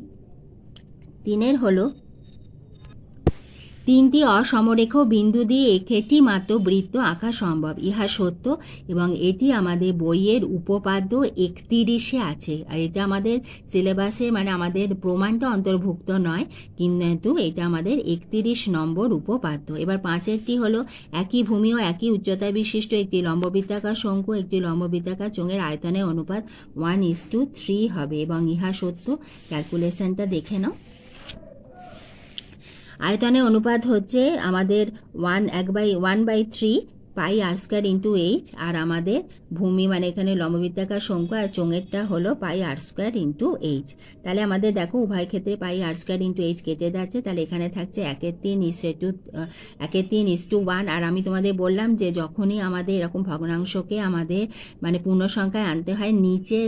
তিনের হলো তিনটি অসমরেখ বিন্দু দিয়ে একটি মাত্র বৃত্ত আঁকা সম্ভব ইহা সত্য এবং এটি আমাদের বইয়ের উপপাদ্য একতিরিশে আছে আর এটা আমাদের সিলেবাসে মানে আমাদের প্রমাণটা অন্তর্ভুক্ত নয় কিন্তু এটা আমাদের একতিরিশ নম্বর উপপাদ্য এবার পাঁচেরটি হল একই ভূমি ও একই উচ্চতা বিশিষ্ট একটি লম্ববৃত্তাকার শঙ্কু একটি লম্ববৃত্তাকার চোঙের আয়তনের অনুপাত ওয়ান ইস টু থ্রি হবে এবং ইহা সত্য ক্যালকুলেশনটা দেখে নাও আয়তনের অনুপাত হচ্ছে আমাদের ওয়ান এক by one by three pi R square into H আর আমাদের ভূমি মানে এখানে লম্ববৃত্তাকার শঙ্কু আর চোঙেরটা হলো পাই আর স্কোয়ার ইন্টু এইচ তাহলে আমাদের দেখো উভয় ক্ষেত্রে পাই আর স্কোয়ার ইন্টু এইচ কেটে যাচ্ছে তাহলে এখানে থাকছে একের তিন ইস টু একের তিন ইস টু ওয়ান আর আমি তোমাদের বললাম যে যখনই আমাদের এরকম ভগ্নাংশকে আমাদের মানে পূর্ণ সংখ্যায় আনতে হয় নিচে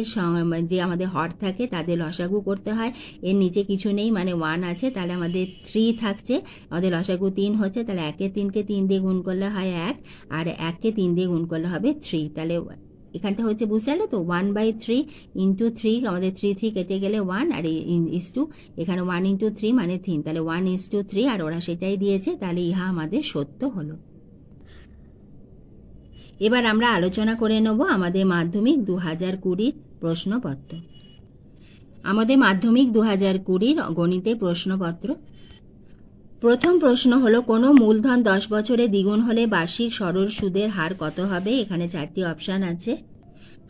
মানে যে আমাদের হর থাকে তাদের লসাগু করতে হয় এর নিচে কিছু নেই মানে ওয়ান আছে তাহলে আমাদের থ্রি থাকছে আমাদের লসাগু তিন হচ্ছে তাহলে একের তিনকে তিন দিয়ে গুণ করলে হয় এক আর আর এককে তিন দিয়ে গুণ করলে হবে থ্রি তাহলে এখানটা হচ্ছে বুঝতে পারলে তো one by three into three আমাদের থ্রি থ্রি কেটে গেলে ওয়ান আর ইস টু এখানে ওয়ান ইন্টু থ্রি মানে থিন তাহলে ওয়ান ইস টু থ্রি আর ওরা সেটাই দিয়েছে তাহলে ইহা আমাদের সত্য হলো এবার আমরা আলোচনা করে নেব আমাদের মাধ্যমিক দু হাজার কুড়ির প্রশ্নপত্র আমাদের মাধ্যমিক দু হাজার কুড়ির গণিতের প্রশ্নপত্র প্রথম প্রশ্ন হলো কোনো মূলধন দশ বছরে দ্বিগুণ হলে বার্ষিক সরল সুদের হার কত হবে এখানে চারটি অপশান আছে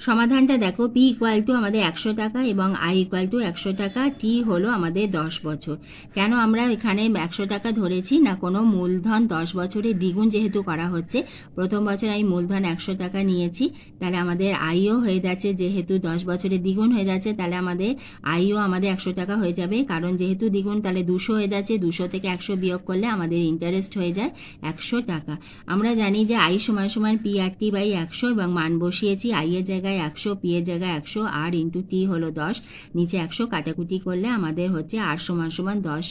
সমাধানটা দেখো পি ইকুয়াল টু আমাদের একশো টাকা এবং আই ইকুয়াল টু একশো টাকা টি হলো আমাদের দশ বছর কেন আমরা এখানে একশো টাকা ধরেছি না কোনো মূলধন দশ বছরে দ্বিগুণ যেহেতু করা হচ্ছে প্রথম বছর আমি মূলধন একশো টাকা নিয়েছি তাহলে আমাদের আইও হয়ে যাচ্ছে যেহেতু দশ বছরে দ্বিগুণ হয়ে যাচ্ছে তাহলে আমাদের আইও আমাদের একশো টাকা হয়ে যাবে কারণ যেহেতু দ্বিগুণ তাহলে দুশো হয়ে যাচ্ছে দুশো থেকে একশো বিয়োগ করলে আমাদের ইন্টারেস্ট হয়ে যায় একশো টাকা আমরা জানি যে আই সমান সমান পি আর টি বাই একশো এবং মান বসিয়েছি আইয়ের জায়গায় জায়গায় একশো পি এর জায়গায় একশো আর ইন্টু টি হলো দশ নিচে একশো কাটাকুটি করলে আমাদের হচ্ছে আর সমান সমান দশ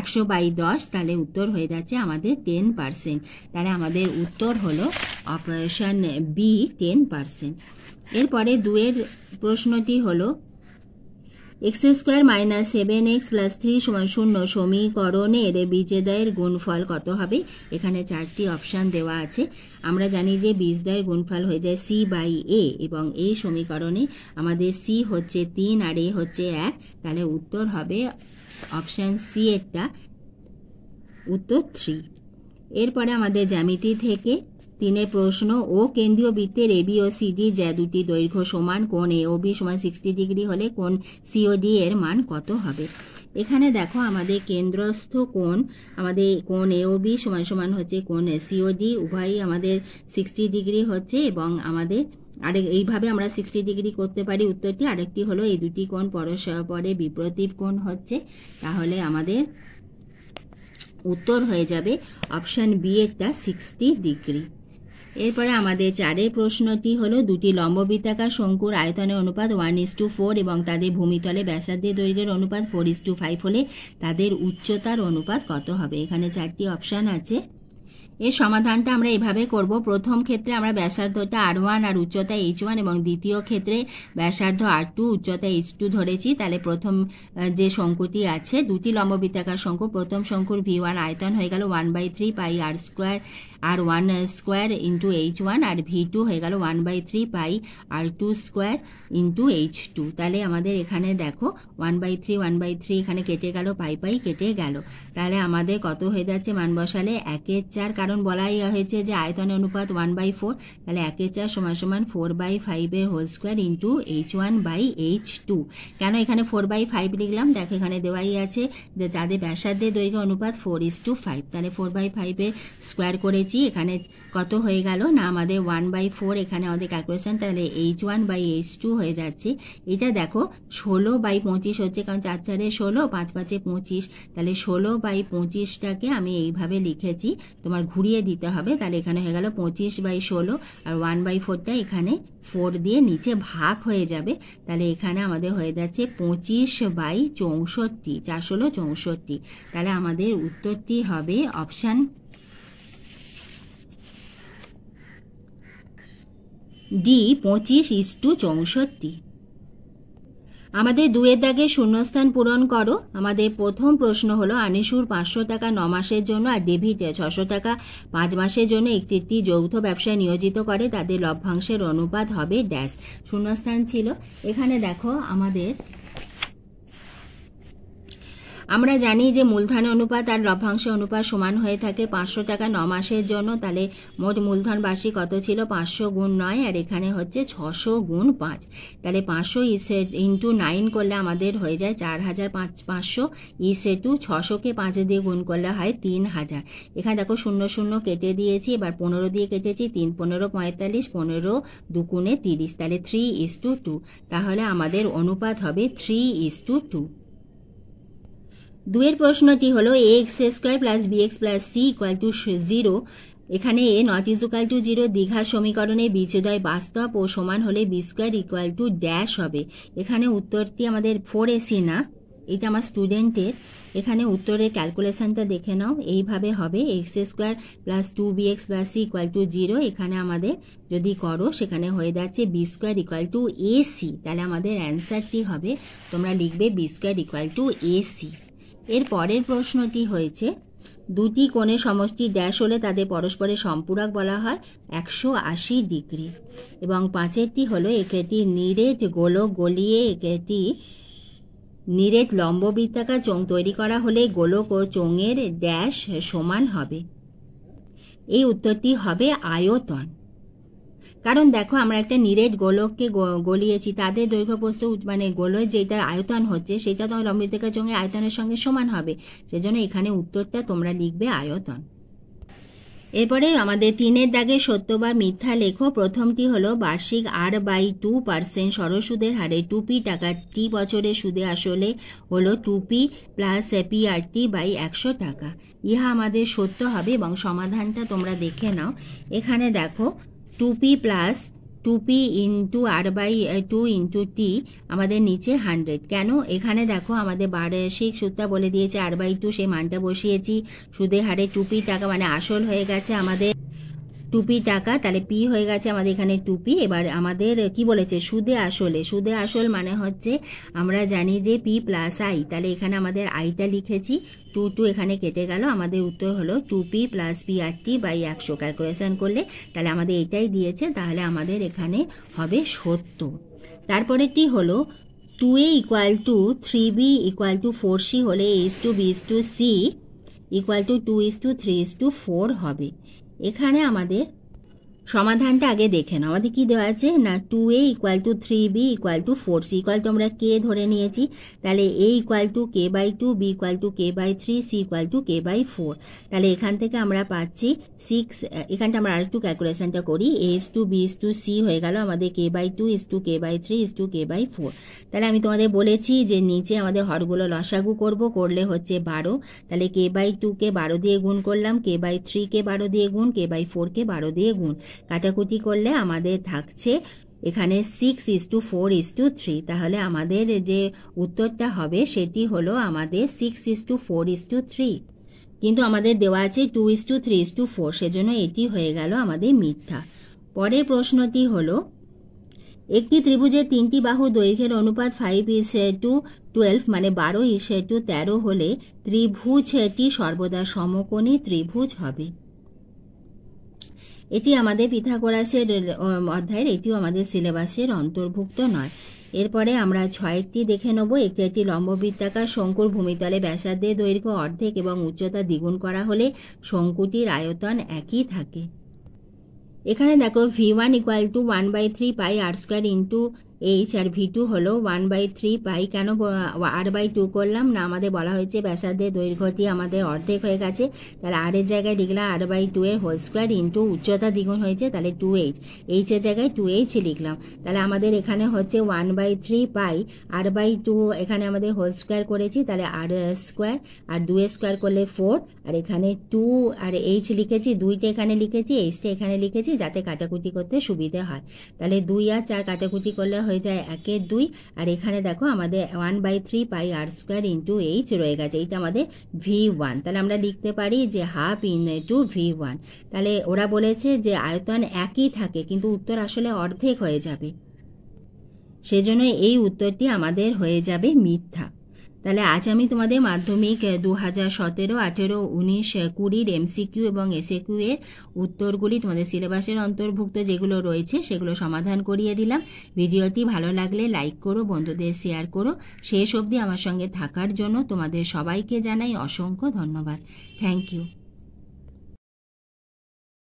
একশো বাই দশ তাহলে উত্তর হয়ে যাচ্ছে আমাদের টেন পারসেন্ট তাহলে আমাদের উত্তর হলো অপারেশন বি টেন পারসেন্ট এরপরে দুয়ের প্রশ্নটি হলো x square minus seven x plus three সমান শূন্য সমীকরণের বিজেদয়ের গুণফল কত হবে এখানে চারটি অপশান দেওয়া আছে আমরা জানি যে বীজদ্বয়ের গুণফল হয়ে যায় সি বাই এ এবং এই সমীকরণে আমাদের সি হচ্ছে তিন আর এ হচ্ছে এক তাহলে উত্তর হবে অপশান সি একটা উত্তর থ্রি এরপরে আমাদের জ্যামিতি থেকে তিনের প্রশ্ন ও কেন্দ্রীয় বৃত্তের এবি ও সিডি যা দুটি দৈর্ঘ্য সমান কোন এ ও বি সমান সিক্সটি ডিগ্রি হলে কোন সিওডি এর মান কত হবে এখানে দেখো আমাদের কেন্দ্রস্থ কোন আমাদের কোন এওবি সমান সমান হচ্ছে কোন সিওডি উভয়ই আমাদের সিক্সটি ডিগ্রি হচ্ছে এবং আমাদের আরেক এইভাবে আমরা সিক্সটি ডিগ্রি করতে পারি উত্তরটি আরেকটি হলো এই দুটি কোন পরস্পরে বিপ্রতীপ কোন হচ্ছে তাহলে আমাদের উত্তর হয়ে যাবে অপশান বি এরটা সিক্সটি ডিগ্রি এরপরে আমাদের চারের প্রশ্নটি হলো দুটি লম্ববৃত্তাকার শঙ্কুর আয়তনের অনুপাত ওয়ান ইস টু ফোর এবং তাদের ভূমিতলে ব্যাসার্ধের দৈর্ঘ্যের অনুপাত ফোর ইস টু ফাইভ হলে তাদের উচ্চতার অনুপাত কত হবে এখানে চারটি অপশান আছে এর সমাধানটা আমরা এভাবে করব প্রথম ক্ষেত্রে আমরা ব্যাসার্ধটা আর ওয়ান আর উচ্চতা এইচ ওয়ান এবং দ্বিতীয় ক্ষেত্রে ব্যাসার্ধ আর টু উচ্চতা এইচ টু ধরেছি তাহলে প্রথম যে শঙ্কুটি আছে দুটি লম্ববৃত্তাকার শঙ্কু প্রথম শঙ্কুর ভি ওয়ান আয়তন হয়ে গেল one by three pi R square r one square into H one আর ভি টু হয়ে গেল one by three pi r two square into H two তাহলে আমাদের এখানে দেখো one by three one by three এখানে কেটে গেল পাই পাই কেটে গেল তাহলে আমাদের কত হয়ে যাচ্ছে মান বসালে একের চার কারণ বলাই হয়েছে যে আয়তনের অনুপাত ওয়ান বাই ফোর তাহলে একের চার সমান সমান ফোর বাই ফাইভের whole square into H one by H two কেন এখানে ফোর বাই ফাইভ লিখলাম দেখো এখানে দেওয়াই আছে যে তাদের ব্যাসার্ধের দৈর্ঘ্য অনুপাত ফোর ইস টু ফাইভ তাহলে ফোর বাই ফাইভের স্কোয়ার করে পেয়েছি এখানে কত হয়ে গেল না আমাদের ওয়ান বাই ফোর এখানে আমাদের ক্যালকুলেশন তাহলে H one by H two হয়ে যাচ্ছে এটা দেখো ষোলো বাই পঁচিশ হচ্ছে কারণ চার চারে ষোলো পাঁচ পাঁচে পঁচিশ তাহলে ষোলো বাই পঁচিশটাকে আমি এইভাবে লিখেছি তোমার ঘুরিয়ে দিতে হবে তাহলে এখানে হয়ে গেল পঁচিশ বাই ষোলো আর ওয়ান বাই ফোরটা এখানে ফোর দিয়ে নিচে ভাগ হয়ে যাবে তাহলে এখানে আমাদের হয়ে যাচ্ছে পঁচিশ বাই চৌষট্টি চারশোলো চৌষট্টি তাহলে আমাদের উত্তরটি হবে অপশান ডি পঁচিশ টু চৌষট্টি আমাদের দুয়ের দাগে শূন্যস্থান পূরণ করো আমাদের প্রথম প্রশ্ন হলো আনিসুর পাঁচশো টাকা ন মাসের জন্য আর ডেভিড ছশো টাকা পাঁচ মাসের জন্য একটি যৌথ ব্যবসায় নিয়োজিত করে তাদের লভ্যাংশের অনুপাত হবে ড্যাশ শূন্যস্থান ছিল এখানে দেখো আমাদের আমরা জানি যে মূলধন অনুপাত আর লভ্যাংশ অনুপাত সমান হয়ে থাকে পাঁচশো টাকা ন মাসের জন্য তাহলে মোট মূলধন বার্ষিক কত ছিল পাঁচশো গুণ নয় আর এখানে হচ্ছে ছশো গুণ পাঁচ তাহলে পাঁচশো ইসে ইন্টু নাইন করলে আমাদের হয়ে যায় চার হাজার পাঁচ পাঁচশো ইসে টু ছশোকে পাঁচে দিয়ে গুণ করলে হয় তিন হাজার এখানে দেখো শূন্য শূন্য কেটে দিয়েছি এবার পনেরো দিয়ে কেটেছি তিন পনেরো পঁয়তাল্লিশ পনেরো দুকুণে তিরিশ তাহলে থ্রি ইস টু টু তাহলে আমাদের অনুপাত হবে থ্রি ইস টু টু দুয়ের প্রশ্নটি হলো A x square plus B x plus C equal to zero এখানে A not is equal to zero দীঘা সমীকরণে বিচেদয় বাস্তব ও সমান হলে B square equal to dash হবে এখানে উত্তরটি আমাদের ফোর এসি না এটা আমার স্টুডেন্টের এখানে উত্তরের ক্যালকুলেশানটা দেখে নাও এইভাবে হবে x square plus two B x plus C equal to zero এখানে আমাদের যদি করো সেখানে হয়ে যাচ্ছে B square equal to AC তাহলে আমাদের অ্যান্সারটি হবে তোমরা লিখবে B square equal to AC এর পরের প্রশ্নটি হয়েছে দুটি কোণের সমষ্টি ড্যাশ হলে তাদের পরস্পরের সম্পূরক বলা হয় একশো আশি ডিগ্রি এবং পাঁচেরটি হলো একেটি নিরেট গোলক গলিয়ে একেটি নিরেট লম্ব বৃত্তাকার চোঙ তৈরি করা হলে গোলক ও চোঙের ড্যাশ সমান হবে এই উত্তরটি হবে আয়তন কারণ দেখো আমরা একটা নিরেট গোলককে গলিয়েছি তাদের দৈর্ঘ্য বস্তু মানে গোলক যেটা আয়তন হচ্ছে সেটা তোমার লম্বিতেকার সঙ্গে আয়তনের সঙ্গে সমান হবে সেজন্য এখানে উত্তরটা তোমরা লিখবে আয়তন এরপরে আমাদের তিনের দাগে সত্য বা মিথ্যা লেখো প্রথমটি হলো বার্ষিক আর বাই টু পার্সেন্ট সরসুদের হারে টুপি টাকা টি বছরের সুদে আসলে হলো টুপি প্লাস পিআরটি বাই একশো টাকা ইহা আমাদের সত্য হবে এবং সমাধানটা তোমরা দেখে নাও এখানে দেখো two P plus two P into R by two into T আমাদের নিচে হান্ড্রেড কেন এখানে দেখো আমাদের বার্ষিক সুদটা বলে দিয়েছে আর বাই টু সেই মানটা বসিয়েছি সুদের হারে টু টাকা মানে আসল হয়ে গেছে আমাদের টুপি টাকা তাহলে পি হয়ে গেছে আমাদের এখানে টুপি এবার আমাদের কি বলেছে সুদে আসলে সুদে আসল মানে হচ্ছে আমরা জানি যে পি প্লাস আই তাহলে এখানে আমাদের আইটা লিখেছি টু টু এখানে কেটে গেল আমাদের উত্তর হলো two P plus P R T by একশো ক্যালকুলেশন করলে তাহলে আমাদের এটাই দিয়েছে তাহলে আমাদের এখানে হবে সত্তর তারপরেটি হলো two A equal to three B equal to four C হলে is to B is to C equal to two is to three is to four হবে এখানে আমাদের সমাধানটা আগে দেখে নাও আমাদের কী দেওয়া আছে না two A equal to three B equal to four C equal to আমরা কে ধরে নিয়েছি তাহলে A equal to K by two B equal to K by three C equal to K by four তাহলে এখান থেকে আমরা পাচ্ছি six এখানটা আমরা আরেকটু ক্যালকুলেশানটা করি A is to B is to C হয়ে গেল আমাদের K by two is to K by three is to K by four তাহলে আমি তোমাদের বলেছি যে নিচে আমাদের হরগুলো লসাগু করব করলে হচ্ছে বারো তাহলে কে বাই টুকে বারো দিয়ে গুণ করলাম কে বাই থ্রিকে বারো দিয়ে গুণ কে বাই ফোরকে বারো দিয়ে গুণ কাটাকুটি করলে আমাদের থাকছে এখানে six is to four is to three তাহলে আমাদের যে উত্তরটা হবে সেটি হলো আমাদের six is to four is to three কিন্তু আমাদের দেওয়া আছে two is to three is to four সেজন্য এটি হয়ে গেল আমাদের মিথ্যা পরের প্রশ্নটি হলো একটি ত্রিভুজের তিনটি বাহু দৈর্ঘ্যের অনুপাত ফাইভ ইসে টু টুয়েলভ মানে বারো ইসে টু তেরো হলে ত্রিভুজটি সর্বদা সমকোণী ত্রিভুজ হবে এটি আমাদের পিথাগোরাসের অধ্যায়ের এটিও আমাদের সিলেবাসের অন্তর্ভুক্ত নয় এরপরে আমরা ছয়টি দেখে নেব একটি একটি লম্ববৃত্তাকার শঙ্কুর ভূমিতলে ব্যাসার্ধের দৈর্ঘ্য অর্ধেক এবং উচ্চতা দ্বিগুণ করা হলে শঙ্কুটির আয়তন একই থাকে এখানে দেখো V one equal to one by three pi R square into H আর ভি টু হলো ওয়ান বাই থ্রি পাই কেন আর বাই টু করলাম না আমাদের বলা হয়েছে ব্যাসার্ধের দৈর্ঘ্যটি আমাদের অর্ধেক হয়ে গেছে তাহলে আর এর জায়গায় লিখলাম আর বাই টু এর হোল স্কোয়ার ইন্টু উচ্চতা দ্বিগুণ হয়েছে তাহলে টু এইচ এইচ এর জায়গায় টু এইচ লিখলাম তাহলে আমাদের এখানে হচ্ছে one by three pi r by two এখানে আমাদের হোল স্কোয়ার করেছি তাহলে আর স্কোয়ার আর দুয়ে স্কোয়ার করলে ফোর আর এখানে টু আর এইচ লিখেছি দুইটা এখানে লিখেছি এইচটা এখানে লিখেছি যাতে কাটাকুটি করতে সুবিধে হয় তাহলে দুই আর চার কাটাকুটি করলে হয়ে যায় একের দুই আর এখানে দেখো আমাদের one by three pi R square into H রয়ে গেছে এইটা আমাদের ভি ওয়ান তাহলে আমরা লিখতে পারি যে half into V one তাহলে ওরা বলেছে যে আয়তন একই থাকে কিন্তু উত্তর আসলে অর্ধেক হয়ে যাবে সেজন্য এই উত্তরটি আমাদের হয়ে যাবে মিথ্যা তাহলে আজ আমি তোমাদের মাধ্যমিক দু হাজার সতেরো আঠেরো উনিশ কুড়ির এমসিকিউ এবং এসএকিউ এর উত্তরগুলি তোমাদের সিলেবাসের অন্তর্ভুক্ত যেগুলো রয়েছে সেগুলো সমাধান করিয়ে দিলাম ভিডিওটি ভালো লাগলে লাইক করো বন্ধুদের শেয়ার করো শেষ অবধি আমার সঙ্গে থাকার জন্য তোমাদের সবাইকে জানাই অসংখ্য ধন্যবাদ থ্যাংক ইউ